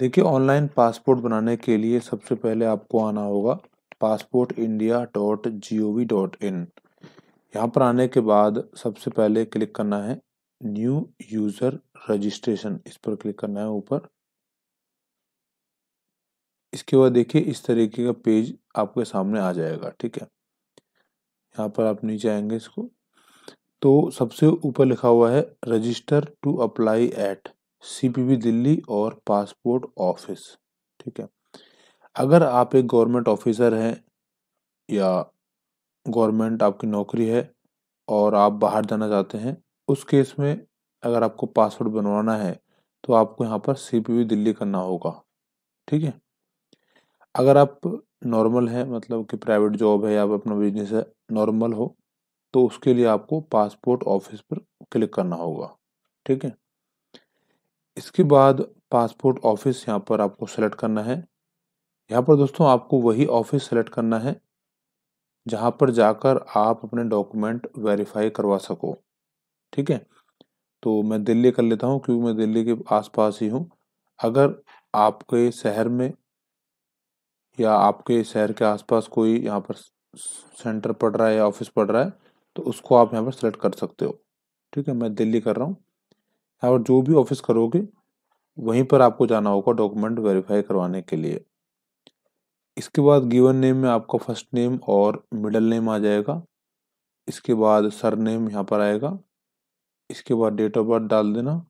देखिए online passport बनाने के लिए सबसे पहले आपको आना होगा passport India dot G O V dot in यहाँ पर आने के बाद सबसे पहले क्लिक करना है न्यू यूज़र रजिस्ट्रेशन इस पर क्लिक करना है ऊपर इसके बाद देखिए इस तरीके का पेज आपके सामने आ जाएगा ठीक है यहाँ पर आप नीचे आएंगे इसको तो सबसे ऊपर लिखा हुआ है register to apply at CPV Delhi और पासपोर्ट ऑफिस ठीक है अगर आप एक गवर्नमेंट ऑफिसर हैं या गवर्नमेंट आपकी नौकरी है और आप बाहर जाना चाहते हैं उस केस में अगर आपको पासपोर्ट बनवाना है तो आपको यहाँ पर सीपीबी दिल्ली करना होगा ठीक है अगर आप नॉर्मल हैं मतलब कि प्राइवेट जॉब है या अपना बिजनेस है नॉर्मल हो तो उसके लिए आपको पासपोर्ट ऑफिस पर क्लिक करना होगा ठीक है इसके बाद पासपोर्ट ऑफिस यहाँ पर आपको सेलेक्ट करना है यहाँ पर दोस्तों आपको वही ऑफिस सेलेक्ट करना है जहाँ पर जाकर आप अपने डॉक्यूमेंट वेरीफाई करवा सको ठीक है तो मैं दिल्ली कर लेता हूँ क्योंकि मैं दिल्ली के आसपास ही हूँ अगर आपके शहर में या आपके शहर के आसपास कोई यहाँ पर सेंटर पड़ रहा है या ऑफिस पड़ रहा है तो उसको आप यहाँ पर सेलेक्ट कर सकते हो ठीक है मैं दिल्ली कर रहा हूँ और जो भी ऑफिस करोगे वहीं पर आपको जाना होगा डॉक्यूमेंट वेरीफाई करवाने के लिए इसके बाद गिवन नेम में आपका फर्स्ट नेम और मिडल नेम आ जाएगा इसके बाद सर नेम यहाँ पर आएगा इसके बाद डेट ऑफ बर्थ डाल देना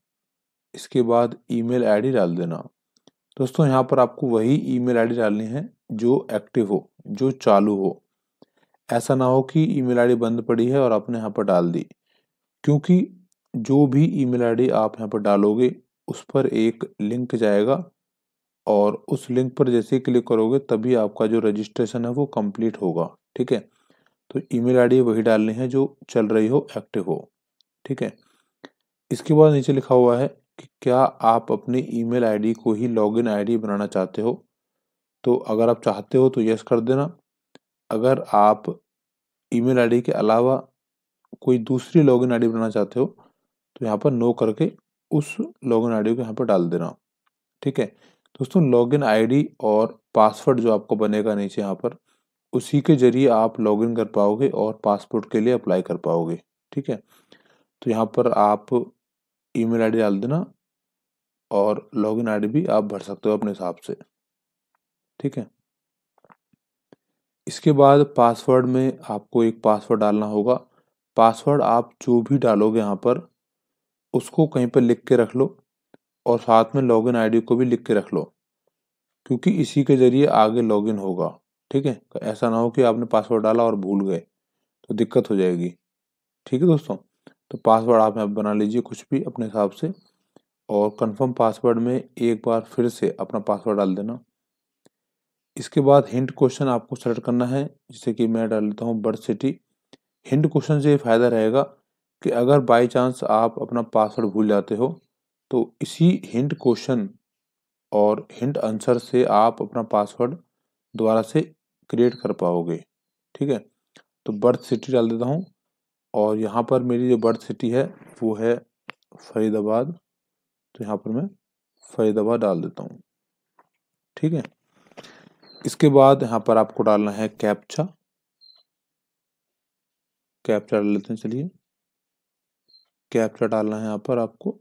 इसके बाद ईमेल आईडी डाल देना दोस्तों यहाँ पर आपको वही ईमेल आईडी डालनी है जो एक्टिव हो जो चालू हो ऐसा ना हो कि ईमेल आईडी बंद पड़ी है और आपने यहाँ पर डाल दी क्योंकि जो भी ईमेल आईडी आप यहाँ पर डालोगे उस पर एक लिंक जाएगा और उस लिंक पर जैसे ही क्लिक करोगे तभी आपका जो रजिस्ट्रेशन है वो कंप्लीट होगा ठीक है तो ईमेल आईडी वही डालनी है जो चल रही हो एक्टिव हो ठीक है इसके बाद नीचे लिखा हुआ है कि क्या आप अपनी ईमेल आईडी को ही लॉगिन आईडी बनाना चाहते हो तो अगर आप चाहते हो तो यस कर देना अगर आप ईमेल आईडी के अलावा कोई दूसरी लॉगिन आईडी बनाना चाहते हो तो यहाँ पर नो करके उस लॉगिन आईडी को यहाँ पर डाल देना ठीक है दोस्तों लॉगिन आईडी और पासवर्ड जो आपको बनेगा नीचे यहाँ पर उसी के जरिए आप लॉगिन कर पाओगे और पासपोर्ट के लिए अप्लाई कर पाओगे ठीक है तो यहाँ पर आप ईमेल आईडी डाल देना और लॉगिन आईडी भी आप भर सकते हो अपने हिसाब से ठीक है इसके बाद पासवर्ड में आपको एक पासवर्ड डालना होगा पासवर्ड आप जो भी डालोगे यहाँ पर उसको कहीं पर लिख के रख लो और साथ में लॉगिन आईडी को भी लिख के रख लो क्योंकि इसी के ज़रिए आगे लॉगिन होगा ठीक है तो ऐसा ना हो कि आपने पासवर्ड डाला और भूल गए तो दिक्कत हो जाएगी ठीक है दोस्तों तो पासवर्ड आप यहाँ बना लीजिए कुछ भी अपने हिसाब से और कंफर्म पासवर्ड में एक बार फिर से अपना पासवर्ड डाल देना इसके बाद हिंट क्वेश्चन आपको सेलेक्ट करना है जैसे कि मैं डाल लेता हूँ बर्थ सिटी हिंट क्वेश्चन से ये फ़ायदा रहेगा कि अगर बाई चांस आप अपना पासवर्ड भूल जाते हो तो इसी हिंट क्वेश्चन और हिंट आंसर से आप अपना पासवर्ड दोबारा से क्रिएट कर पाओगे ठीक है तो बर्थ सिटी डाल देता हूँ और यहाँ पर मेरी जो बर्थ सिटी है वो है फरीदाबाद तो यहाँ पर मैं फरीदाबाद डाल देता हूँ ठीक है इसके बाद यहाँ पर आपको डालना है कैप्चा कैप्चा डाल लेते हैं चलिए कैप्चा डालना है यहाँ पर आपको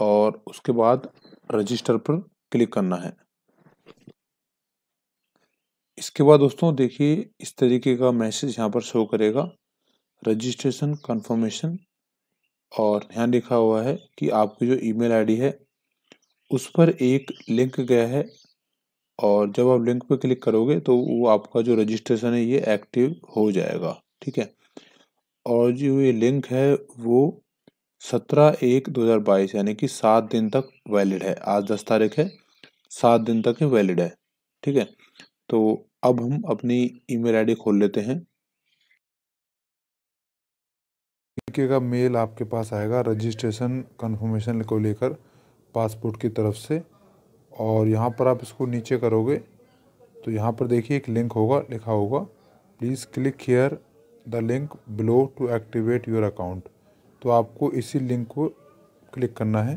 और उसके बाद रजिस्टर पर क्लिक करना है इसके बाद दोस्तों देखिए इस तरीके का मैसेज यहाँ पर शो करेगा रजिस्ट्रेशन कंफर्मेशन और यहाँ लिखा हुआ है कि आपकी जो ईमेल आईडी है उस पर एक लिंक गया है और जब आप लिंक पर क्लिक करोगे तो वो आपका जो रजिस्ट्रेशन है ये एक्टिव हो जाएगा ठीक है और जो ये लिंक है वो सत्रह एक दो हज़ार बाईस यानी कि सात दिन तक वैलिड है आज दस तारीख है सात दिन तक ही वैलिड है ठीक है तो अब हम अपनी ईमेल आईडी खोल लेते हैं का मेल आपके पास आएगा रजिस्ट्रेशन कंफर्मेशन को लेकर पासपोर्ट की तरफ से और यहाँ पर आप इसको नीचे करोगे तो यहाँ पर देखिए एक लिंक होगा लिखा होगा please click here the link below to activate your account तो आपको इसी लिंक को क्लिक करना है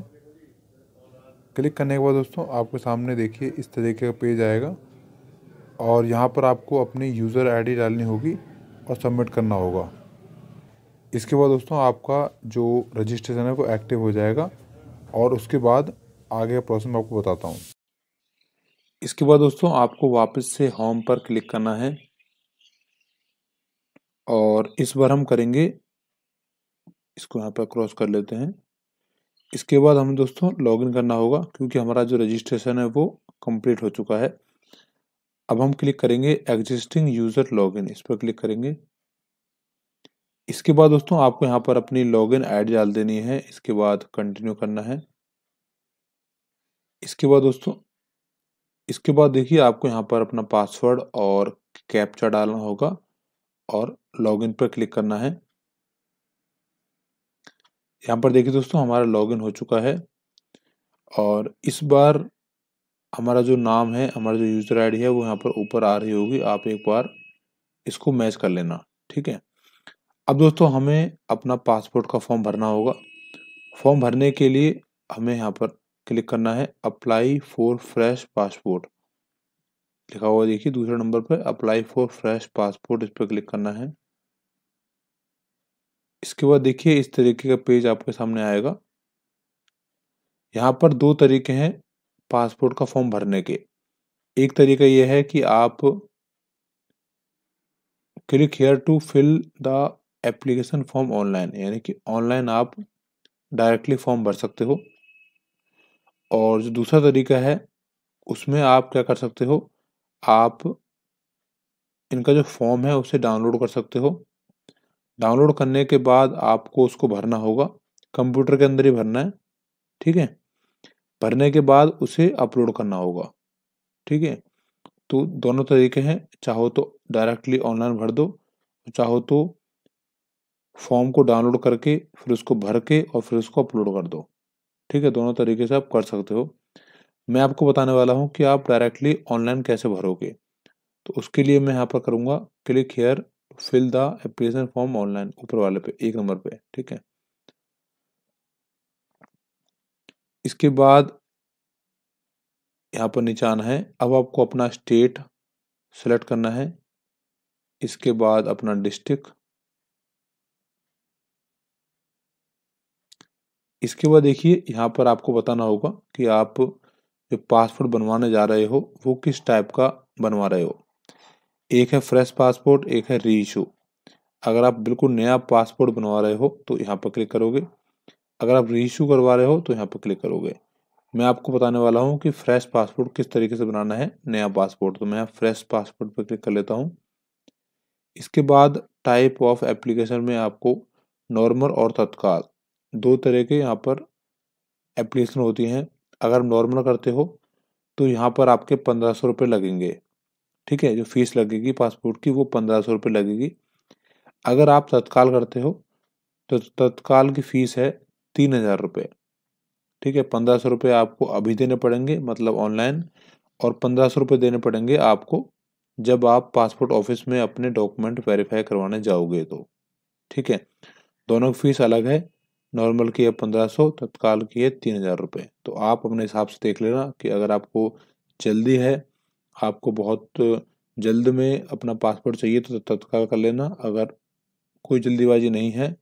क्लिक करने के बाद दोस्तों आपके सामने देखिए इस तरीके का पेज आएगा और यहाँ पर आपको अपनी यूज़र आईडी डालनी होगी और सबमिट करना होगा इसके बाद दोस्तों आपका जो रजिस्ट्रेशन है वो एक्टिव हो जाएगा और उसके बाद आगे का प्रोसेस मैं आपको बताता हूँ इसके बाद दोस्तों आपको वापस से होम पर क्लिक करना है और इस बार हम करेंगे इसको यहाँ पर क्रॉस कर लेते हैं इसके बाद हमें दोस्तों लॉगिन करना होगा क्योंकि हमारा जो रजिस्ट्रेशन है वो कंप्लीट हो चुका है अब हम क्लिक करेंगे एग्जिस्टिंग यूज़र लॉगिन इस पर क्लिक करेंगे इसके बाद दोस्तों आपको यहाँ पर अपनी लॉगिन ऐड डाल देनी है इसके बाद कंटिन्यू करना है इसके बाद दोस्तों इसके बाद देखिए आपको यहाँ पर अपना पासवर्ड और कैप्चा डालना होगा और लॉगिन पर क्लिक करना है यहाँ पर देखिए दोस्तों हमारा लॉगिन हो चुका है और इस बार हमारा जो नाम है हमारा जो यूज़र आईडी है वो यहाँ पर ऊपर आ रही होगी आप एक बार इसको मैच कर लेना ठीक है अब दोस्तों हमें अपना पासपोर्ट का फॉर्म भरना होगा फॉर्म भरने के लिए हमें यहाँ पर क्लिक करना है अप्लाई फॉर फ्रेश पासपोर्ट लिखा हुआ देखिए दूसरे नंबर पर अप्लाई फॉर फ्रेश पासपोर्ट इस पर क्लिक करना है इसके बाद देखिए इस तरीके का पेज आपके सामने आएगा यहाँ पर दो तरीके हैं पासपोर्ट का फॉर्म भरने के एक तरीका यह है कि आप click here to fill the application form online यानी कि ऑनलाइन आप डायरेक्टली फॉर्म भर सकते हो और जो दूसरा तरीका है उसमें आप क्या कर सकते हो आप इनका जो फॉर्म है उसे डाउनलोड कर सकते हो डाउनलोड करने के बाद आपको उसको भरना होगा कंप्यूटर के अंदर ही भरना है ठीक है भरने के बाद उसे अपलोड करना होगा ठीक है तो दोनों तरीके हैं चाहो तो डायरेक्टली ऑनलाइन भर दो चाहो तो फॉर्म को डाउनलोड करके फिर उसको भर के और फिर उसको अपलोड कर दो ठीक है दोनों तरीके से आप कर सकते हो मैं आपको बताने वाला हूँ कि आप डायरेक्टली ऑनलाइन कैसे भरोगे तो उसके लिए मैं यहाँ पर करूँगा click here fill the application form online ऊपर वाले पे एक नंबर पे ठीक है इसके बाद यहाँ पर नीचे आना है अब आपको अपना स्टेट सेलेक्ट करना है इसके बाद अपना डिस्ट्रिक्ट इसके बाद देखिए यहाँ पर आपको बताना होगा कि आप जो पासपोर्ट बनवाने जा रहे हो वो किस टाइप का बनवा रहे हो एक है फ्रेश पासपोर्ट एक है री इशू अगर आप बिल्कुल नया पासपोर्ट बनवा रहे हो तो यहाँ पर क्लिक करोगे अगर आप री इशू करवा रहे हो तो यहाँ पर क्लिक करोगे मैं आपको बताने वाला हूँ कि फ्रेश पासपोर्ट किस तरीके से बनाना है नया पासपोर्ट तो मैं फ्रेश पासपोर्ट पर क्लिक कर लेता हूँ इसके बाद टाइप ऑफ एप्लीकेशन में आपको नॉर्मल और तत्काल दो तरह के यहाँ पर एप्लीकेशन होती हैं अगर नॉर्मल करते हो तो यहाँ पर आपके पंद्रह सौ रुपये लगेंगे ठीक है जो फीस लगेगी पासपोर्ट की वो पंद्रह सौ रुपये लगेगी अगर आप तत्काल करते हो तो तत्काल की फ़ीस है तीन हज़ार रुपये ठीक है पंद्रह सौ रुपये आपको अभी देने पड़ेंगे मतलब ऑनलाइन और पंद्रह सौ रुपये देने पड़ेंगे आपको जब आप पासपोर्ट ऑफिस में अपने डॉक्यूमेंट वेरीफाई करवाने जाओगे तो ठीक है दोनों की फ़ीस अलग है नॉर्मल की है पंद्रह सौ तत्काल की है तीन हज़ार रुपये तो आप अपने हिसाब से देख लेना कि अगर आपको जल्दी है आपको बहुत जल्द में अपना पासपोर्ट चाहिए तो तत्काल कर लेना अगर कोई जल्दीबाजी नहीं है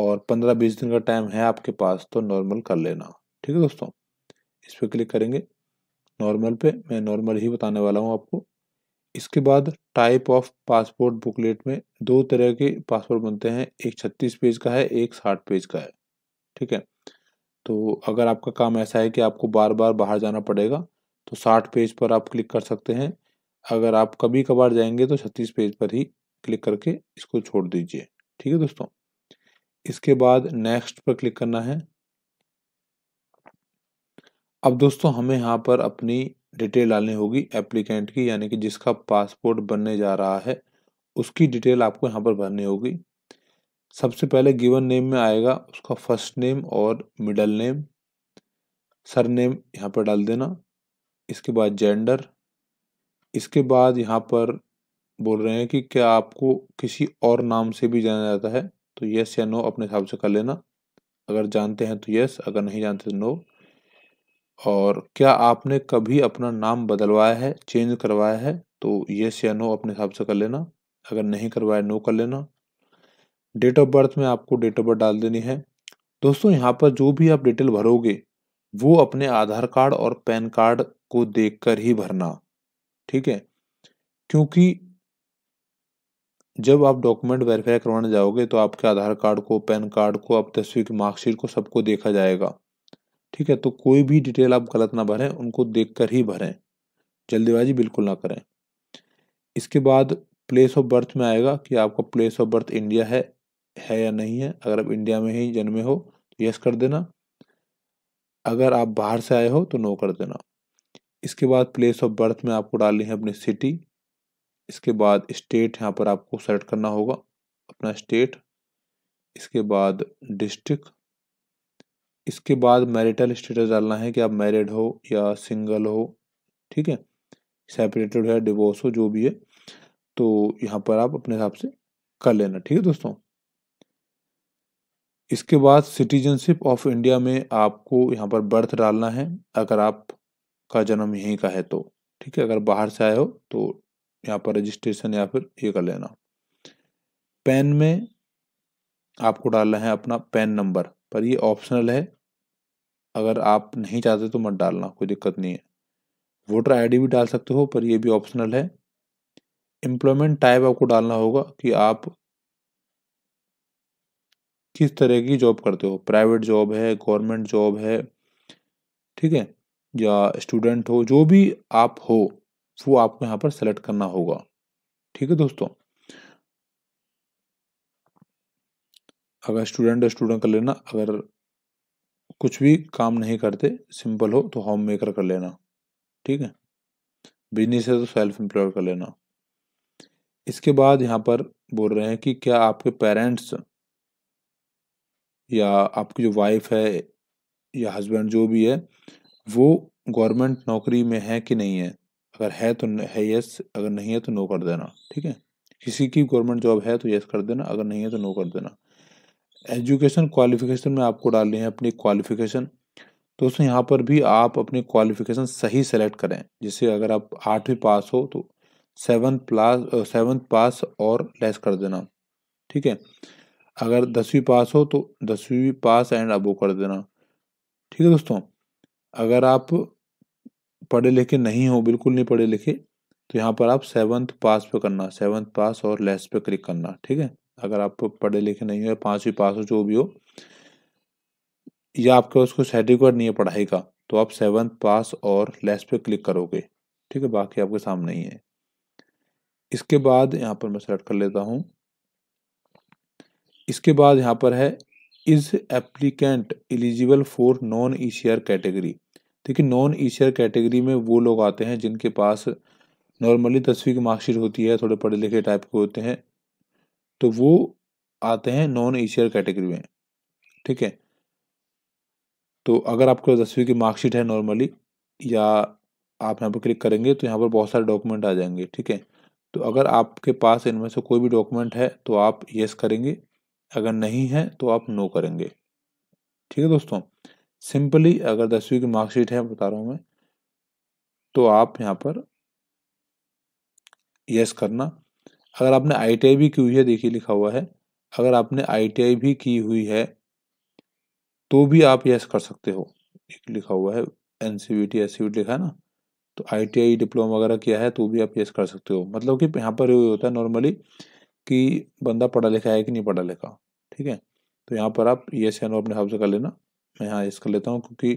और पंद्रह बीस दिन का टाइम है आपके पास तो नॉर्मल कर लेना ठीक है दोस्तों इस पर क्लिक करेंगे नॉर्मल पे मैं नॉर्मल ही बताने वाला हूँ आपको इसके बाद टाइप ऑफ पासपोर्ट बुकलेट में दो तरह के पासपोर्ट बनते हैं एक छत्तीस पेज का है एक साठ पेज का है ठीक है तो अगर आपका काम ऐसा है कि आपको बार बार बाहर जाना पड़ेगा तो साठ पेज पर आप क्लिक कर सकते हैं अगर आप कभी कभार जाएंगे तो छत्तीस पेज पर ही क्लिक करके इसको छोड़ दीजिए ठीक है दोस्तों इसके बाद नेक्स्ट पर क्लिक करना है अब दोस्तों हमें यहाँ पर अपनी डिटेल डालनी होगी एप्लीकेंट की यानी कि जिसका पासपोर्ट बनने जा रहा है उसकी डिटेल आपको यहाँ पर भरनी होगी सबसे पहले गिवन नेम में आएगा उसका फर्स्ट नेम और मिडल नेम सर नेम यहाँ पर डाल देना इसके बाद जेंडर इसके बाद यहाँ पर बोल रहे हैं कि क्या आपको किसी और नाम से भी जाना जाता है तो यस या नो अपने हिसाब से कर लेना अगर जानते हैं तो यस अगर नहीं जानते तो नो और क्या आपने कभी अपना नाम बदलवाया है चेंज करवाया है तो यस या नो अपने हिसाब से कर लेना अगर नहीं करवाया नो कर लेना डेट ऑफ बर्थ में आपको डेट ऑफ बर्थ डाल देनी है दोस्तों यहाँ पर जो भी आप डिटेल भरोगे वो अपने आधार कार्ड और पैन कार्ड को देखकर ही भरना ठीक है क्योंकि जब आप डॉक्यूमेंट वेरीफाई करवाने जाओगे तो आपके आधार कार्ड को पैन कार्ड को आप तस्वीर की मार्कशीट को सबको देखा जाएगा ठीक है तो कोई भी डिटेल आप गलत ना भरें उनको देख कर ही भरें जल्दबाजी बिल्कुल ना करें इसके बाद प्लेस ऑफ बर्थ में आएगा कि आपका प्लेस ऑफ बर्थ इंडिया है है या नहीं है अगर आप इंडिया में ही जन्मे हो तो यस कर देना अगर आप बाहर से आए हो तो नो कर देना इसके बाद प्लेस ऑफ बर्थ में आपको डालनी है अपनी सिटी इसके बाद स्टेट यहाँ पर आपको सेलेक्ट करना होगा अपना स्टेट इसके बाद डिस्ट्रिक्ट इसके बाद मैरिटल स्टेटस डालना है कि आप मैरिड हो या सिंगल हो ठीक है सेपरेटेड हो या डिवोर्स हो जो भी है तो यहाँ पर आप अपने हिसाब से कर लेना ठीक है दोस्तों इसके बाद सिटीजनशिप ऑफ इंडिया में आपको यहाँ पर बर्थ डालना है अगर आपका जन्म यहीं का है तो ठीक है अगर बाहर से आए हो तो यहाँ पर रजिस्ट्रेशन या फिर ये कर लेना पेन में आपको डालना है अपना पेन नंबर पर ये ऑप्शनल है अगर आप नहीं चाहते तो मत डालना कोई दिक्कत नहीं है वोटर आईडी भी डाल सकते हो पर ये भी ऑप्शनल है एम्प्लॉयमेंट टाइप आपको डालना होगा कि आप किस तरह की जॉब करते हो प्राइवेट जॉब है गवर्नमेंट जॉब है ठीक है या स्टूडेंट हो जो भी आप हो वो आपको यहाँ पर सेलेक्ट करना होगा ठीक है दोस्तों अगर स्टूडेंट स्टूडेंट कर लेना अगर कुछ भी काम नहीं करते सिंपल हो तो होम मेकर कर लेना ठीक है बिजनेस है तो सेल्फ एम्प्लॉय कर लेना इसके बाद यहाँ पर बोल रहे हैं कि क्या आपके पेरेंट्स या आपकी जो वाइफ है या हस्बैंड जो भी है वो गवर्नमेंट नौकरी में है कि नहीं है अगर है तो है यस अगर नहीं है तो नो कर देना ठीक है किसी की गवर्नमेंट जॉब है तो यस कर देना अगर नहीं है तो नो कर देना एजुकेशन क्वालिफिकेशन में आपको डालनी है अपनी क्वालिफिकेशन तो उसमें यहाँ पर भी आप अपनी क्वालिफिकेशन सही सेलेक्ट करें जिससे अगर आप आठवीं पास हो तो सेवन प्लस सेवन पास और लेस कर देना ठीक है अगर दसवीं पास हो तो दसवीं पास एंड अबो कर देना ठीक है दोस्तों अगर आप पढ़े लिखे नहीं हो बिल्कुल नहीं पढ़े लिखे तो यहाँ पर आप सेवन्थ पास पे करना सेवन्थ पास और लेस पे क्लिक करना ठीक है अगर आप पढ़े लिखे नहीं हो पाँचवीं पास हो जो भी हो या आपके पास कोई सर्टिफिकेट नहीं है पढ़ाई का तो आप सेवन्थ पास और लेस पे क्लिक करोगे ठीक है बाकी आपके सामने ही है इसके बाद यहाँ पर मैं सेलेक्ट कर लेता हूँ इसके बाद यहाँ पर है is applicant eligible for non E category देखिए नॉन ई कैटेगरी में वो लोग आते हैं जिनके पास नॉर्मली दसवीं की मार्कशीट होती है थोड़े पढ़े लिखे टाइप के होते हैं तो वो आते हैं नॉन एशियर कैटेगरी में ठीक है तो अगर आपके पास दसवीं की मार्कशीट है नॉर्मली या आप यहाँ पर क्लिक करेंगे तो यहाँ पर बहुत सारे डॉक्यूमेंट आ जाएंगे ठीक है तो अगर आपके पास इनमें से कोई भी डॉक्यूमेंट है तो आप यस करेंगे अगर नहीं है तो आप नो करेंगे ठीक है दोस्तों सिंपली अगर दसवीं की मार्कशीट है बता रहा हूँ मैं तो आप यहाँ पर यस करना अगर आपने आई टी आई भी की हुई है देखिए लिखा हुआ है अगर आपने आई टी आई भी की हुई है तो भी आप यस कर सकते हो एक लिखा हुआ है N C B T S C B T लिखा है ना तो आई टी आई डिप्लोमा वगैरह किया है तो भी आप यस कर सकते हो मतलब कि यहाँ पर ये होता है नॉर्मली कि बंदा पढ़ा लिखा है कि नहीं पढ़ा लिखा ठीक है तो यहाँ पर आप यस या नो अपने हिसाब से कर लेना मैं यहाँ यस कर लेता हूँ क्योंकि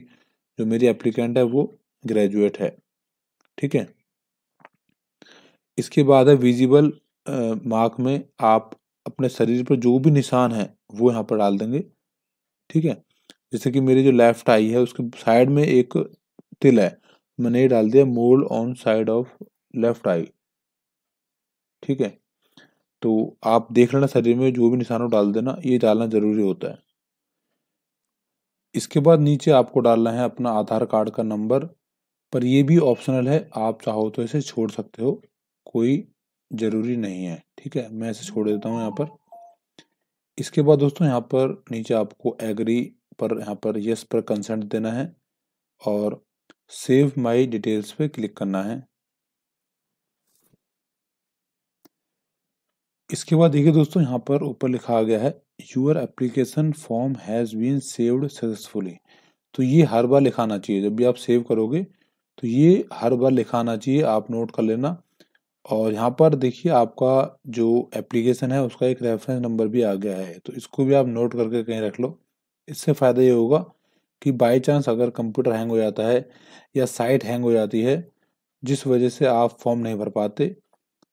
जो मेरी एप्लीकेंट है वो ग्रेजुएट है ठीक है इसके बाद है विजिबल मार्क में आप अपने शरीर पर जो भी निशान है वो यहाँ पर डाल देंगे ठीक है जैसे कि मेरी जो लेफ्ट आई है उसके साइड में एक तिल है मैंने ये डाल दिया mole on side of left eye ठीक है तो आप देख लेना शरीर में जो भी निशान हो डाल देना ये डालना ज़रूरी होता है इसके बाद नीचे आपको डालना है अपना आधार कार्ड का नंबर पर ये भी ऑप्शनल है आप चाहो तो इसे छोड़ सकते हो कोई ज़रूरी नहीं है ठीक है मैं इसे छोड़ देता हूँ यहाँ पर हम्म। इसके बाद दोस्तों यहाँ पर नीचे आपको एग्री पर यहाँ पर यस पर कंसेंट देना है और सेव माय डिटेल्स पे क्लिक करना है इसके बाद देखिए दोस्तों यहाँ पर ऊपर लिखा गया है your application form has been saved successfully तो ये हर बार लिखाना चाहिए जब भी आप सेव करोगे तो ये हर बार लिखाना चाहिए आप नोट कर लेना और यहाँ पर देखिए आपका जो एप्लीकेशन है उसका एक रेफरेंस नंबर भी आ गया है तो इसको भी आप नोट करके कहीं रख लो इससे फ़ायदा ये होगा कि बाई चांस अगर कंप्यूटर हैंग हो जाता है या साइट हैंग हो जाती है जिस वजह से आप फॉर्म नहीं भर पाते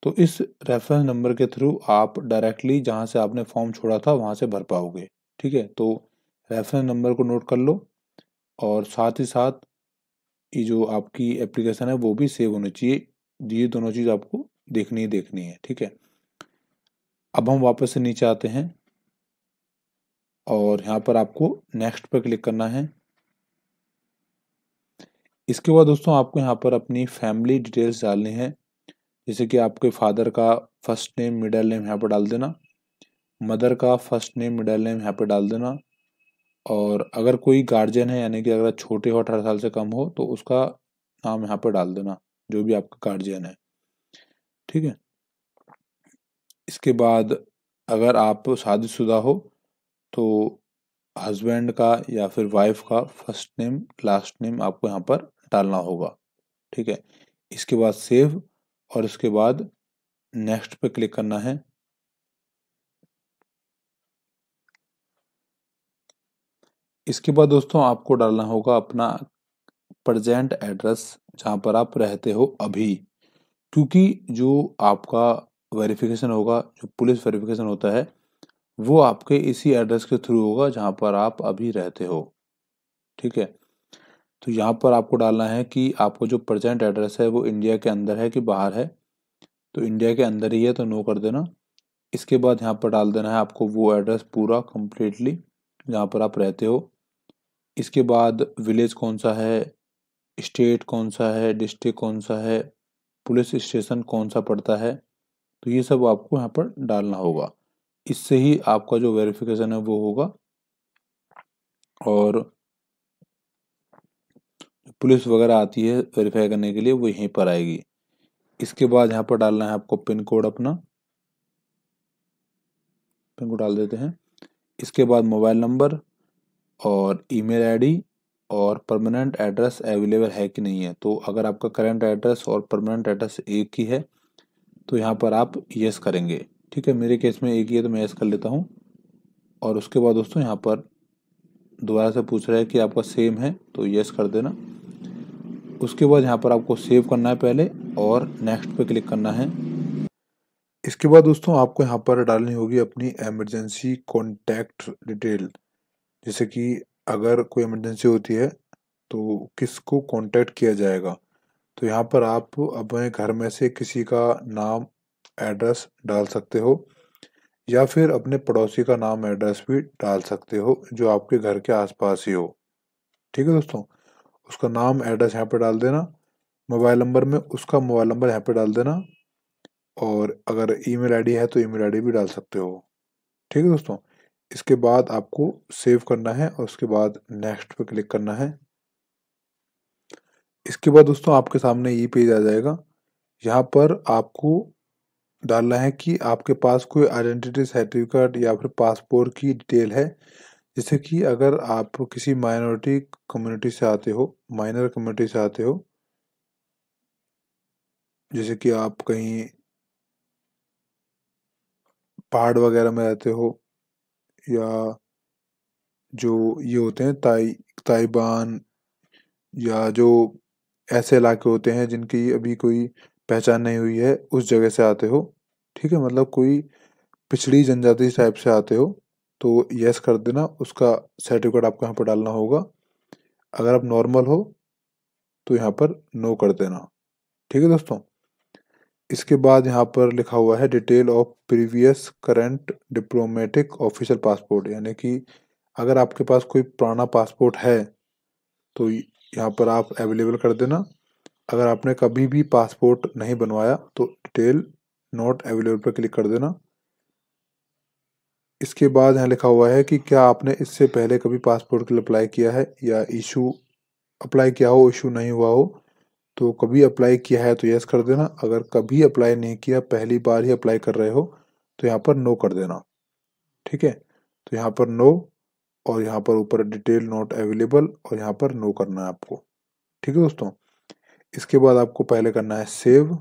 तो इस रेफरेंस नंबर के थ्रू आप डायरेक्टली जहाँ से आपने फॉर्म छोड़ा था वहाँ से भर पाओगे ठीक है तो रेफरेंस नंबर को नोट कर लो और साथ ही साथ ये जो आपकी एप्लीकेशन है वो भी सेव होनी चाहिए ये दोनों चीज़ आपको देखनी ही देखनी है ठीक है अब हम वापस से नीचे आते हैं और यहां पर आपको नेक्स्ट पर क्लिक करना है इसके बाद दोस्तों आपको यहाँ पर अपनी फैमिली डिटेल्स डालनी है जैसे कि आपके फादर का फर्स्ट नेम मिडल नेम यहाँ पर डाल देना मदर का फर्स्ट नेम मिडल नेम यहाँ पर डाल देना और अगर कोई गार्जियन है यानी कि अगर छोटे हो अठारह साल से कम हो तो उसका नाम यहाँ पर डाल देना जो भी आपका गार्जियन है ठीक है इसके बाद अगर आप शादीशुदा हो तो हस्बैंड का या फिर वाइफ का फर्स्ट नेम लास्ट नेम आपको यहाँ पर डालना होगा ठीक है इसके बाद सेव और इसके बाद नेक्स्ट पे क्लिक करना है इसके बाद दोस्तों आपको डालना होगा अपना प्रजेंट एड्रेस जहाँ पर आप रहते हो अभी क्योंकि जो आपका वेरिफिकेशन होगा जो पुलिस वेरिफिकेशन होता है वो आपके इसी एड्रेस के थ्रू होगा जहाँ पर आप अभी रहते हो ठीक है तो यहाँ पर आपको डालना है कि आपको जो प्रजेंट एड्रेस है वो इंडिया के अंदर है कि बाहर है तो इंडिया के अंदर ही है तो नो कर देना इसके बाद यहाँ पर डाल देना है आपको वो एड्रेस पूरा कम्प्लीटली जहाँ पर आप रहते हो इसके बाद विलेज कौन सा है स्टेट कौन सा है डिस्ट्रिक्ट कौन सा है पुलिस स्टेशन कौन सा पड़ता है तो ये सब आपको यहाँ पर डालना होगा इससे ही आपका जो वेरिफिकेशन है वो होगा और पुलिस वगैरह आती है वेरीफाई करने के लिए वो यहीं पर आएगी इसके बाद यहाँ पर डालना है आपको पिन कोड अपना पिन कोड डाल देते हैं इसके बाद मोबाइल नंबर और ईमेल आईडी और परमानेंट एड्रेस अवेलेबल है कि नहीं है तो अगर आपका करंट एड्रेस और परमानेंट एड्रेस एक ही है तो यहाँ पर आप येस करेंगे ठीक है मेरे केस में एक ही है तो मैं येस कर लेता हूँ और उसके बाद दोस्तों यहाँ पर दोबारा से पूछ रहा है कि आपका सेम है तो यस कर देना उसके बाद यहाँ पर आपको सेव करना है पहले और नेक्स्ट पर क्लिक करना है इसके बाद दोस्तों आपको यहाँ पर डालनी होगी अपनी एमरजेंसी कॉन्टैक्ट डिटेल जैसे कि अगर कोई इमरजेंसी होती है तो किसको कांटेक्ट किया जाएगा तो यहाँ पर आप अपने घर में से किसी का नाम एड्रेस डाल सकते हो या फिर अपने पड़ोसी का नाम एड्रेस भी डाल सकते हो जो आपके घर के आसपास ही हो ठीक है दोस्तों उसका नाम एड्रेस यहाँ पर डाल देना मोबाइल नंबर में उसका मोबाइल नंबर यहाँ पर डाल देना और अगर ईमेल आईडी है तो ईमेल आईडी भी डाल सकते हो ठीक है दोस्तों इसके बाद आपको सेव करना है और उसके बाद नेक्स्ट पे क्लिक करना है इसके बाद दोस्तों आपके सामने ये पेज आ जाएगा यहाँ पर आपको डालना है कि आपके पास कोई आइडेंटिटी सर्टिफिकेट या फिर पासपोर्ट की डिटेल है जैसे कि अगर आप किसी माइनॉरिटी कम्युनिटी से आते हो माइनर कम्युनिटी से आते हो जैसे कि आप कहीं पहाड़ वगैरह में रहते हो या जो ये होते हैं ताई ताइबान या जो ऐसे इलाके होते हैं जिनकी अभी कोई पहचान नहीं हुई है उस जगह से आते हो ठीक है मतलब कोई पिछड़ी जनजाति टाइप से आते हो तो यस कर देना उसका सर्टिफिकेट आपको यहाँ पर डालना होगा अगर आप नॉर्मल हो तो यहाँ पर नो कर देना ठीक है दोस्तों इसके बाद यहाँ पर लिखा हुआ है detail of previous current diplomatic official passport यानी कि अगर आपके पास कोई पुराना पासपोर्ट है तो यहाँ पर आप अवेलेबल कर देना अगर आपने कभी भी पासपोर्ट नहीं बनवाया तो डिटेल नॉट अवेलेबल पर क्लिक कर देना इसके बाद यहाँ लिखा हुआ है कि क्या आपने इससे पहले कभी पासपोर्ट के लिए अप्लाई किया है या इशू अप्लाई किया हो इशू नहीं हुआ हो तो कभी अप्लाई किया है तो यस कर देना अगर कभी अप्लाई नहीं किया पहली बार ही अप्लाई कर रहे हो तो यहाँ पर नो कर देना ठीक है तो यहाँ पर नो और यहाँ पर ऊपर डिटेल नोट अवेलेबल और यहाँ पर नो करना है आपको ठीक है दोस्तों इसके बाद आपको पहले करना है सेव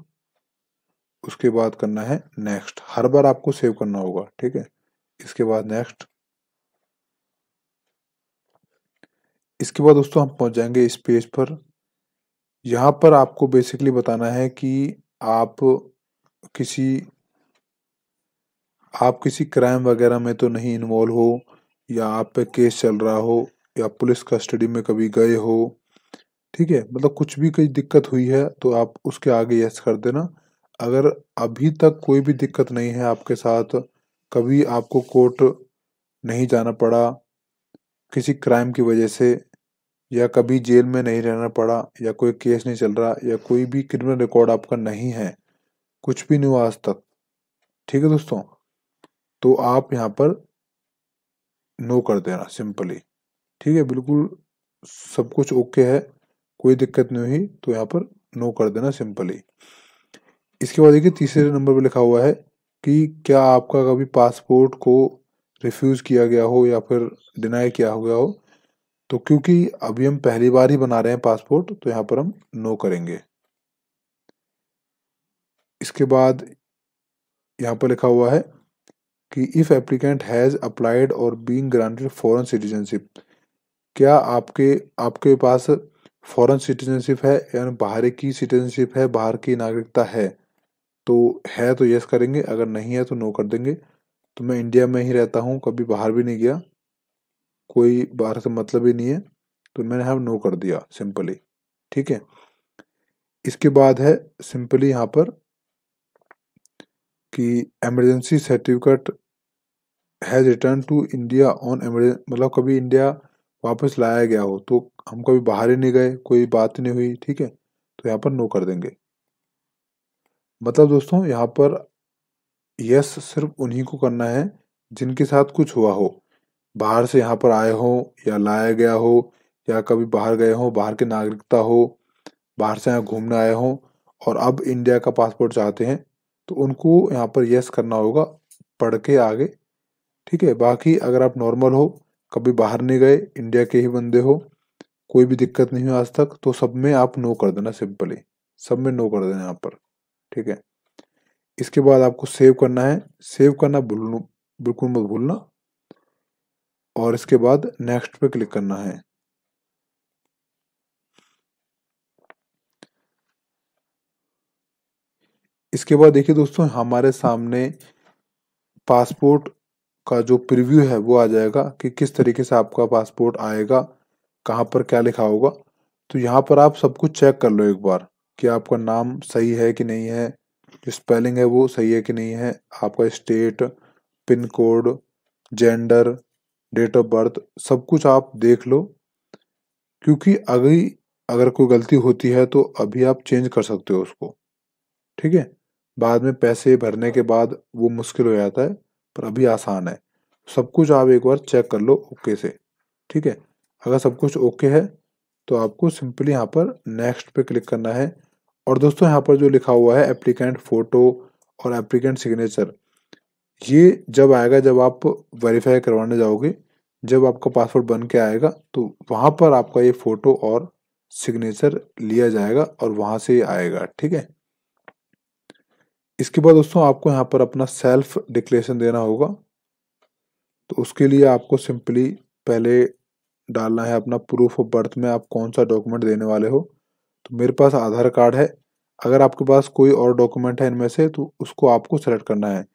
उसके बाद करना है नेक्स्ट हर बार आपको सेव करना होगा ठीक है इसके बाद नेक्स्ट इसके बाद दोस्तों हम पहुंच जाएंगे इस पेज पर यहाँ पर आपको बेसिकली बताना है कि आप किसी आप किसी क्राइम वगैरह में तो नहीं इन्वॉल्व हो या आप पे केस चल रहा हो या पुलिस कस्टडी में कभी गए हो ठीक है मतलब कुछ भी कोई दिक्कत हुई है तो आप उसके आगे यस कर देना अगर अभी तक कोई भी दिक्कत नहीं है आपके साथ कभी आपको कोर्ट नहीं जाना पड़ा किसी क्राइम की वजह से या कभी जेल में नहीं रहना पड़ा या कोई केस नहीं चल रहा या कोई भी क्रिमिनल रिकॉर्ड आपका नहीं है कुछ भी नहीं हुआ आज तक ठीक है दोस्तों तो आप यहाँ पर नो कर देना सिंपली ठीक है बिल्कुल सब कुछ ओके है कोई दिक्कत नहीं हुई तो यहाँ पर नो कर देना सिंपली इसके बाद देखिए तीसरे नंबर पे लिखा हुआ है कि क्या आपका कभी पासपोर्ट को रिफ्यूज़ किया गया हो या फिर डिनाई किया गया हो तो क्योंकि अभी हम पहली बार ही बना रहे हैं पासपोर्ट तो यहाँ पर हम नो करेंगे इसके बाद यहाँ पर लिखा हुआ है कि इफ़ एप्लीकेंट हैज़ अप्लाइड और बीइंग ग्रांटेड फॉरेन सिटीजनशिप क्या आपके आपके पास फॉरेन सिटीजनशिप है यानी बाहर की सिटीजनशिप है बाहर की नागरिकता है तो है तो यस करेंगे अगर नहीं है तो नो कर देंगे तो मैं इंडिया में ही रहता हूँ कभी बाहर भी नहीं गया कोई बाहर से मतलब ही नहीं है तो मैंने यहाँ नो कर दिया सिंपली ठीक है इसके बाद है सिंपली यहाँ पर कि emergency certificate has return to India on मतलब कभी इंडिया वापस लाया गया हो तो हम कभी बाहर ही नहीं गए कोई बात नहीं हुई ठीक है तो यहाँ पर नो कर देंगे मतलब दोस्तों यहाँ पर यस सिर्फ उन्हीं को करना है जिनके साथ कुछ हुआ हो बाहर से यहाँ पर आए हों या लाया गया हो या कभी बाहर गए हों बाहर के नागरिकता हो बाहर से यहाँ घूमने आए हों और अब इंडिया का पासपोर्ट चाहते हैं तो उनको यहाँ पर यस करना होगा पढ़ के आगे ठीक है बाकी अगर आप नॉर्मल हो कभी बाहर नहीं गए इंडिया के ही बंदे हो कोई भी दिक्कत नहीं हुई आज तक तो सब में आप नो कर देना सिंपली सब में नो कर देना यहाँ पर ठीक है इसके बाद आपको सेव करना है सेव करना भूल बिल्कुल मत भूलना और इसके बाद नेक्स्ट पे क्लिक करना है इसके बाद देखिए दोस्तों हमारे सामने पासपोर्ट का जो प्रीव्यू है वो आ जाएगा कि किस तरीके से आपका पासपोर्ट आएगा कहाँ पर क्या लिखा होगा तो यहाँ पर आप सब कुछ चेक कर लो एक बार कि आपका नाम सही है कि नहीं है जो स्पेलिंग है वो सही है कि नहीं है आपका state pin code gender date of birth सब कुछ आप देख लो क्योंकि अभी अगर कोई गलती होती है तो अभी आप चेंज कर सकते हो उसको ठीक है बाद में पैसे भरने के बाद वो मुश्किल हो जाता है पर अभी आसान है सब कुछ आप एक बार चेक कर लो ओके से ठीक है अगर सब कुछ ओके है तो आपको सिंपली यहाँ पर नेक्स्ट पे क्लिक करना है और दोस्तों यहाँ पर जो लिखा हुआ है एप्लीकेंट फ़ोटो और एप्लीकेंट सिग्नेचर ये जब आएगा जब आप वेरीफाई करवाने जाओगे जब आपका पासपोर्ट बन के आएगा तो वहाँ पर आपका ये फोटो और सिग्नेचर लिया जाएगा और वहाँ से ये आएगा ठीक है इसके बाद दोस्तों आपको यहाँ पर अपना सेल्फ डिक्लेरेशन देना होगा तो उसके लिए आपको सिंपली पहले डालना है अपना प्रूफ ऑफ बर्थ में आप कौन सा डॉक्यूमेंट देने वाले हो तो मेरे पास आधार कार्ड है अगर आपके पास कोई और डॉक्यूमेंट है इनमें से तो उसको आपको सेलेक्ट करना है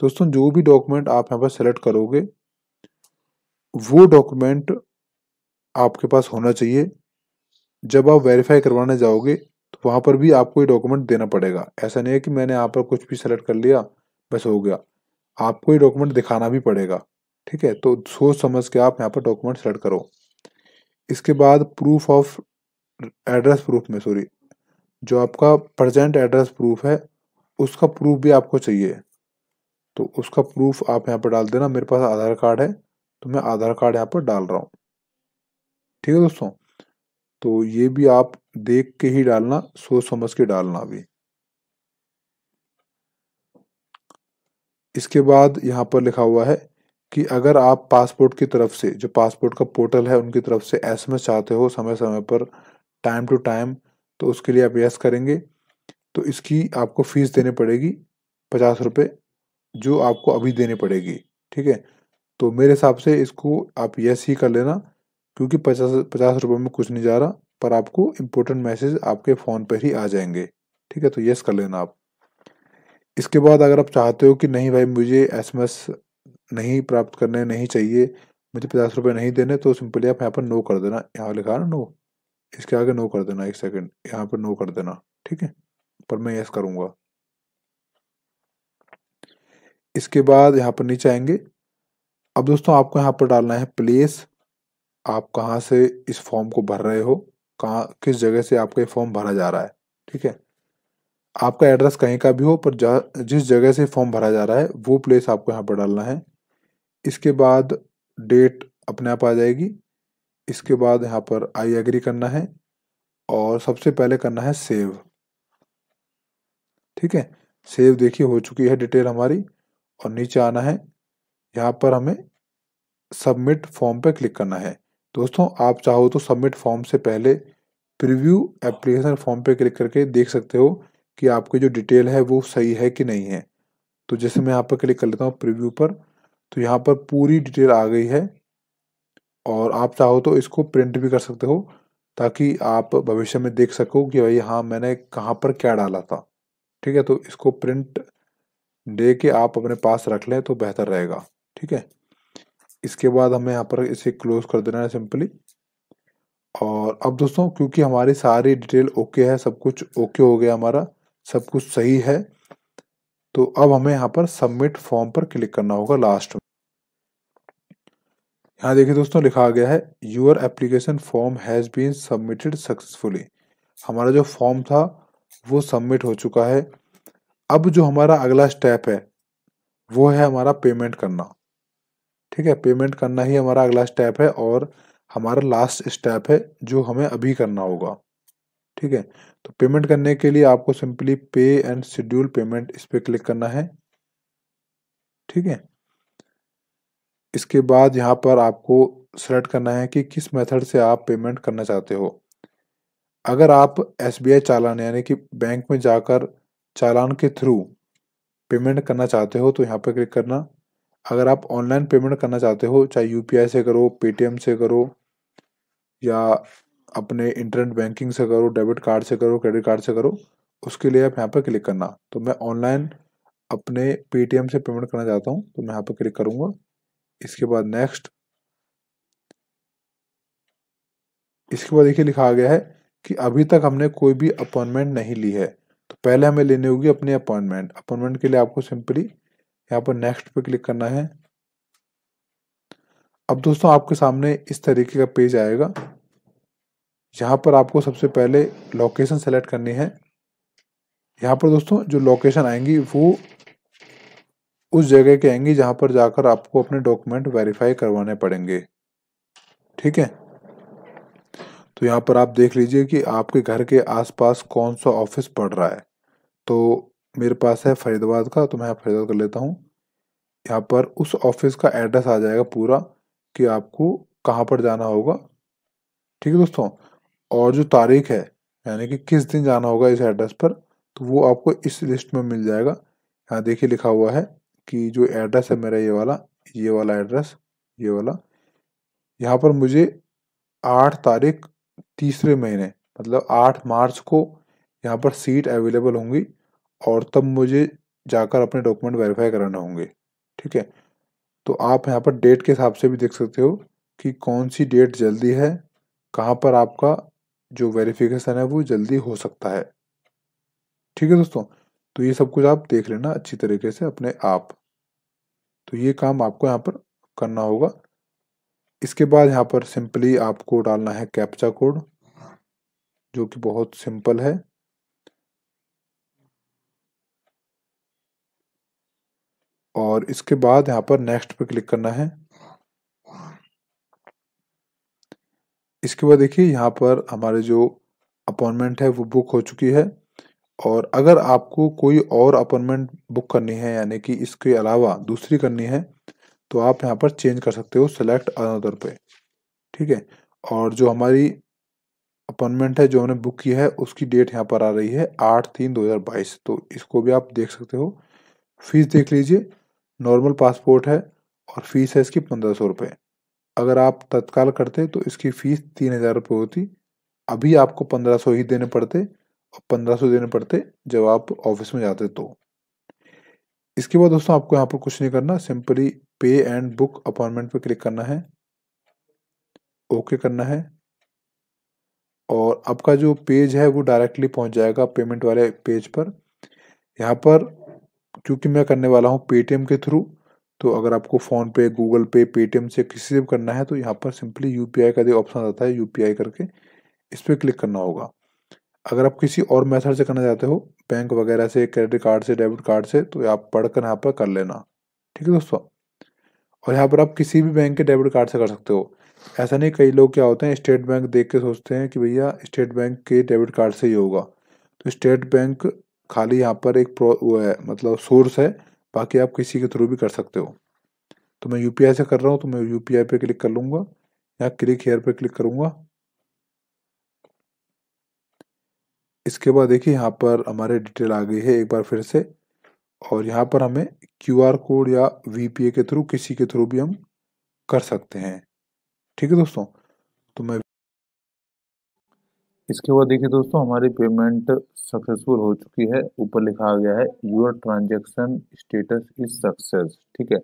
दोस्तों जो भी डॉक्यूमेंट आप यहाँ पर सेलेक्ट करोगे वो डॉक्यूमेंट आपके पास होना चाहिए जब आप वेरीफाई करवाने जाओगे तो वहाँ पर भी आपको ये डॉक्यूमेंट देना पड़ेगा ऐसा नहीं है कि मैंने यहाँ पर कुछ भी सेलेक्ट कर लिया बस हो गया आपको ये डॉक्यूमेंट दिखाना भी पड़ेगा ठीक है तो सोच समझ के आप यहाँ पर डॉक्यूमेंट सेलेक्ट करो इसके बाद प्रूफ ऑफ एड्रेस प्रूफ में सॉरी जो आपका प्रजेंट एड्रेस प्रूफ है उसका प्रूफ भी आपको चाहिए तो उसका प्रूफ आप यहाँ पर डाल देना मेरे पास आधार कार्ड है तो मैं आधार कार्ड यहाँ पर डाल रहा हूँ ठीक है दोस्तों तो ये भी आप देख के ही डालना सोच समझ के डालना भी इसके बाद यहाँ पर लिखा हुआ है कि अगर आप पासपोर्ट की तरफ से जो पासपोर्ट का पोर्टल है उनकी तरफ से एस चाहते हो समय समय पर टाइम टू टाइम तो उसके लिए आप यस करेंगे तो इसकी आपको फीस देनी पड़ेगी पचास रुपये जो आपको अभी देनी पड़ेगी ठीक है तो मेरे हिसाब से इसको आप यस ही कर लेना क्योंकि पचास पचास रुपये में कुछ नहीं जा रहा पर आपको इम्पोर्टेंट मैसेज आपके फ़ोन पर ही आ जाएंगे ठीक है तो यस कर लेना आप इसके बाद अगर आप चाहते हो कि नहीं भाई मुझे एसएमएस नहीं प्राप्त करने नहीं चाहिए मुझे पचास रुपये नहीं देने तो सिंपली आप यहाँ पर नो कर देना यहाँ लिखा ना नो इसके आगे नो कर देना एक सेकंड यहाँ पर नो कर देना ठीक है पर मैं यस करूँगा इसके बाद यहाँ पर नीचे आएंगे अब दोस्तों आपको यहाँ पर डालना है प्लेस आप कहाँ से इस फॉर्म को भर रहे हो कहाँ किस जगह से आपका ये फॉर्म भरा जा रहा है ठीक है आपका एड्रेस कहीं का भी हो पर जिस जगह से फॉर्म भरा जा रहा है वो प्लेस आपको यहाँ पर डालना है इसके बाद डेट अपने आप आ जाएगी इसके बाद यहाँ पर आई एग्री करना है और सबसे पहले करना है सेव ठीक है सेव देखिए हो चुकी है डिटेल हमारी और नीचे आना है यहाँ पर हमें सबमिट फॉर्म पर क्लिक करना है दोस्तों आप चाहो तो सबमिट फॉर्म से पहले प्रीव्यू एप्लीकेशन फॉर्म पर क्लिक करके देख सकते हो कि आपकी जो डिटेल है वो सही है कि नहीं है तो जैसे मैं यहाँ पर क्लिक कर लेता हूँ प्रीव्यू पर तो यहाँ पर पूरी डिटेल आ गई है और आप चाहो तो इसको प्रिंट भी कर सकते हो ताकि आप भविष्य में देख सको कि भाई हाँ मैंने कहाँ पर क्या डाला था ठीक है तो इसको प्रिंट दे के आप अपने पास रख लें तो बेहतर रहेगा ठीक है इसके बाद हमें यहाँ पर इसे क्लोज कर देना है सिंपली और अब दोस्तों क्योंकि हमारी सारी डिटेल ओके है सब कुछ ओके हो गया हमारा सब कुछ सही है तो अब हमें यहाँ पर सबमिट फॉर्म पर क्लिक करना होगा लास्ट में यहाँ देखिए दोस्तों लिखा गया है your application form has been submitted successfully हमारा जो फॉर्म था वो सबमिट हो चुका है अब जो हमारा अगला स्टेप है वो है हमारा पेमेंट करना ठीक है पेमेंट करना ही हमारा अगला स्टेप है और हमारा लास्ट स्टेप है जो हमें अभी करना होगा ठीक है तो पेमेंट करने के लिए आपको simply pay and schedule payment इस पर क्लिक करना है ठीक है इसके बाद यहाँ पर आपको सेलेक्ट करना है कि किस मेथड से आप पेमेंट करना चाहते हो अगर आप एस चालान यानी कि बैंक में जाकर चालान के थ्रू पेमेंट करना चाहते हो तो यहाँ पर क्लिक करना अगर आप ऑनलाइन पेमेंट करना चाहते हो चाहे यूपीआई से करो पेटीएम से करो या अपने इंटरनेट बैंकिंग से करो डेबिट कार्ड से करो क्रेडिट कार्ड से करो उसके लिए आप यहाँ पर क्लिक करना तो मैं ऑनलाइन अपने पेटीएम से पेमेंट करना चाहता हूँ तो मैं यहाँ पर क्लिक करूँगा इसके बाद नेक्स्ट इसके बाद देखिए लिखा गया है कि अभी तक हमने कोई भी अपॉइंटमेंट नहीं ली है पहले हमें लेनी होगी अपनी अपॉइंटमेंट अपॉइंटमेंट के लिए आपको सिंपली यहाँ पर नेक्स्ट पे क्लिक करना है अब दोस्तों आपके सामने इस तरीके का पेज आएगा यहाँ पर आपको सबसे पहले लोकेशन सेलेक्ट करनी है यहाँ पर दोस्तों जो लोकेशन आएंगी वो उस जगह के आएंगी जहाँ पर जाकर आपको अपने डॉक्यूमेंट वेरीफाई करवाने पड़ेंगे ठीक है तो यहाँ पर आप देख लीजिए कि आपके घर के आसपास कौन सा ऑफिस पड़ रहा है तो मेरे पास है फरीदाबाद का तो मैं फरीदाबाद कर लेता हूँ यहाँ पर उस ऑफिस का एड्रेस आ जाएगा पूरा कि आपको कहाँ पर जाना होगा ठीक है दोस्तों और जो तारीख है यानी कि किस दिन जाना होगा इस एड्रेस पर तो वो आपको इस लिस्ट में मिल जाएगा यहाँ देखिए लिखा हुआ है कि जो एड्रेस है मेरा ये वाला ये वाला एड्रेस ये वाला यहाँ पर मुझे आठ तारीख तीसरे महीने मतलब आठ मार्च को यहाँ पर सीट अवेलेबल होंगी और तब मुझे जाकर अपने डॉक्यूमेंट वेरीफाई कराना होंगे ठीक है तो आप यहाँ पर डेट के हिसाब से भी देख सकते हो कि कौन सी डेट जल्दी है कहाँ पर आपका जो वेरिफिकेशन है वो जल्दी हो सकता है ठीक है दोस्तों तो ये सब कुछ आप देख लेना अच्छी तरीके से अपने आप तो ये काम आपको यहाँ पर करना होगा इसके बाद यहाँ पर सिंपली आपको डालना है कैप्चा कोड जो कि बहुत सिंपल है और इसके बाद यहाँ पर नेक्स्ट पे क्लिक करना है इसके बाद देखिए यहाँ पर हमारे जो अपॉइंटमेंट है वो बुक हो चुकी है और अगर आपको कोई और अपॉइंटमेंट बुक करनी है यानी कि इसके अलावा दूसरी करनी है तो आप यहाँ पर चेंज कर सकते हो सेलेक्ट अनदर पे ठीक है और जो हमारी अपॉइंटमेंट है जो हमने बुक की है उसकी डेट यहाँ पर आ रही है आठ तीन दो हज़ार बाईस तो इसको भी आप देख सकते हो फीस देख लीजिए नॉर्मल पासपोर्ट है और फीस है इसकी पंद्रह सौ रुपये अगर आप तत्काल करते तो इसकी फीस तीन हज़ार रुपये होती अभी आपको पंद्रह सौ ही देने पड़ते और पंद्रह सौ देने पड़ते जब आप ऑफिस में जाते तो इसके बाद दोस्तों आपको यहाँ पर कुछ नहीं करना simply pay and book appointment पे क्लिक करना है ओके करना है और आपका जो पेज है वो डायरेक्टली पहुंच जाएगा पेमेंट वाले पेज पर यहाँ पर क्योंकि मैं करने वाला हूँ पेटीएम के थ्रू तो अगर आपको फ़ोन पे गूगल पे पेटीएम से किसी से भी करना है तो यहाँ पर सिंपली यू का जो ऑप्शन आता है यू करके इस पर क्लिक करना होगा अगर आप किसी और मेथड से करना चाहते हो बैंक वगैरह से क्रेडिट कार्ड से डेबिट कार्ड से तो आप पढ़कर यहाँ पर कर लेना ठीक है दोस्तों और यहाँ पर आप किसी भी बैंक के डेबिट कार्ड से कर सकते हो ऐसा नहीं कई लोग क्या होते हैं स्टेट बैंक देख के सोचते हैं कि भैया स्टेट बैंक के डेबिट कार्ड से ही होगा तो स्टेट बैंक खाली यहाँ पर एक प्रो वो है मतलब सोर्स है बाकी आप किसी के थ्रू भी कर सकते हो तो मैं यूपीआई से कर रहा हूँ तो मैं यूपीआई पे क्लिक कर लूँगा या क्लिक हेयर पे क्लिक करूँगा इसके बाद देखिए यहाँ पर हमारे डिटेल आ गई है एक बार फिर से और यहाँ पर हमें क्यू आर कोड या वी पी ए के थ्रू किसी के थ्रू भी हम कर सकते हैं ठीक है दोस्तों तो मैं इसके बाद देखिए दोस्तों हमारी पेमेंट सक्सेसफुल हो चुकी है ऊपर लिखा गया है your transaction status is success ठीक है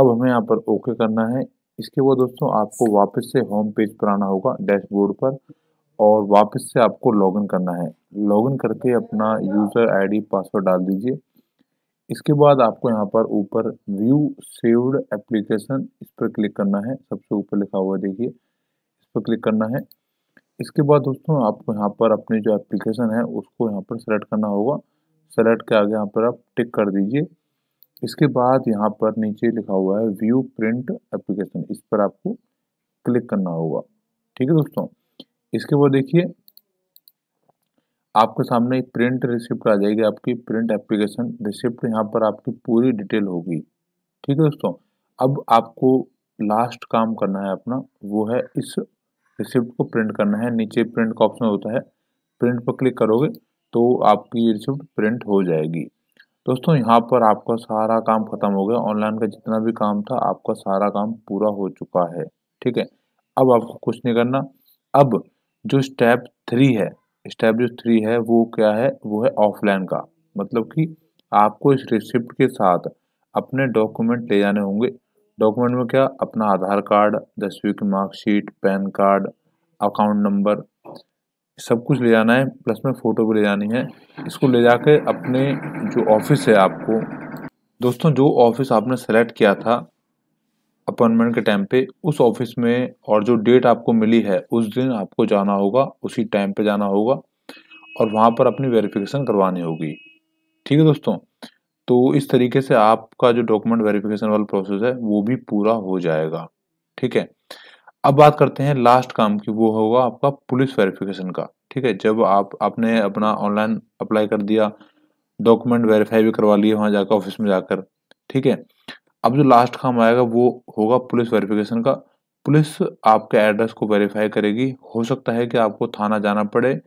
अब हमें यहाँ पर ओके करना है इसके बाद दोस्तों आपको वापस से होम पेज पर आना होगा डैशबोर्ड पर और वापस से आपको लॉगिन करना है लॉगिन करके अपना यूज़र आईडी पासवर्ड डाल दीजिए इसके बाद आपको यहाँ पर ऊपर व्यू सेव्ड एप्लीकेशन इस पर क्लिक करना है सबसे ऊपर लिखा हुआ देखिए इस पर क्लिक करना है इसके बाद दोस्तों आपको यहाँ पर अपनी जो एप्लीकेशन है उसको यहाँ पर सेलेक्ट करना होगा सेलेक्ट के आगे यहाँ पर आप टिक कर दीजिए इसके बाद यहाँ पर नीचे लिखा हुआ है व्यू प्रिंट एप्लीकेशन इस पर आपको क्लिक करना होगा ठीक है दोस्तों इसके बाद देखिए आपके सामने एक प्रिंट रिसिप्ट आ जाएगी आपकी प्रिंट एप्लीकेशन रिसिप्ट यहाँ पर आपकी पूरी डिटेल होगी ठीक है दोस्तों अब आपको लास्ट काम करना है अपना वो है इस रिसिप्ट को प्रिंट करना है नीचे प्रिंट का ऑप्शन होता है प्रिंट पर क्लिक करोगे तो आपकी रिसिप्ट प्रिंट हो जाएगी दोस्तों यहाँ पर आपका सारा काम खत्म हो गया ऑनलाइन का जितना भी काम था आपका सारा काम पूरा हो चुका है ठीक है अब आपको कुछ नहीं करना अब जो स्टेप थ्री है स्टेप जो थ्री है वो क्या है वो है ऑफलाइन का मतलब कि आपको इस रिसिप्ट के साथ अपने डॉक्यूमेंट ले जाने होंगे डॉक्यूमेंट में क्या अपना आधार कार्ड दसवीं की marksheet pan card account number सब कुछ ले जाना है प्लस में फ़ोटो भी ले जानी है इसको ले जाके अपने जो ऑफिस है आपको दोस्तों जो ऑफिस आपने सेलेक्ट किया था अपॉइंटमेंट के टाइम पे उस ऑफिस में और जो डेट आपको मिली है उस दिन आपको जाना होगा उसी टाइम पे जाना होगा और वहाँ पर अपनी वेरिफिकेशन करवानी होगी ठीक है दोस्तों तो इस तरीके से आपका जो डॉक्यूमेंट वेरिफिकेशन वाला प्रोसेस है वो भी पूरा हो जाएगा ठीक है अब बात करते हैं लास्ट काम की वो होगा आपका पुलिस वेरिफिकेशन का ठीक है जब आप आपने अपना ऑनलाइन अप्लाई कर दिया डॉक्यूमेंट वेरीफाई भी करवा लिए वहाँ जाकर ऑफिस में जाकर ठीक है अब जो लास्ट काम आएगा वो होगा पुलिस वेरिफिकेशन का पुलिस आपके एड्रेस को वेरीफाई करेगी हो सकता है कि आपको थाना जाना पड़े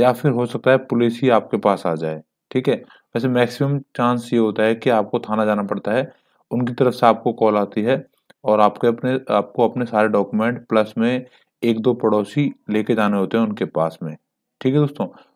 या फिर हो सकता है पुलिस ही आपके पास आ जाए ठीक है वैसे मैक्सिमम चांस ये होता है कि आपको थाना जाना पड़ता है उनकी तरफ से आपको कॉल आती है और आपके अपने आपको अपने सारे डॉक्यूमेंट प्लस में एक दो पड़ोसी लेके जाने होते हैं उनके पास में ठीक है दोस्तों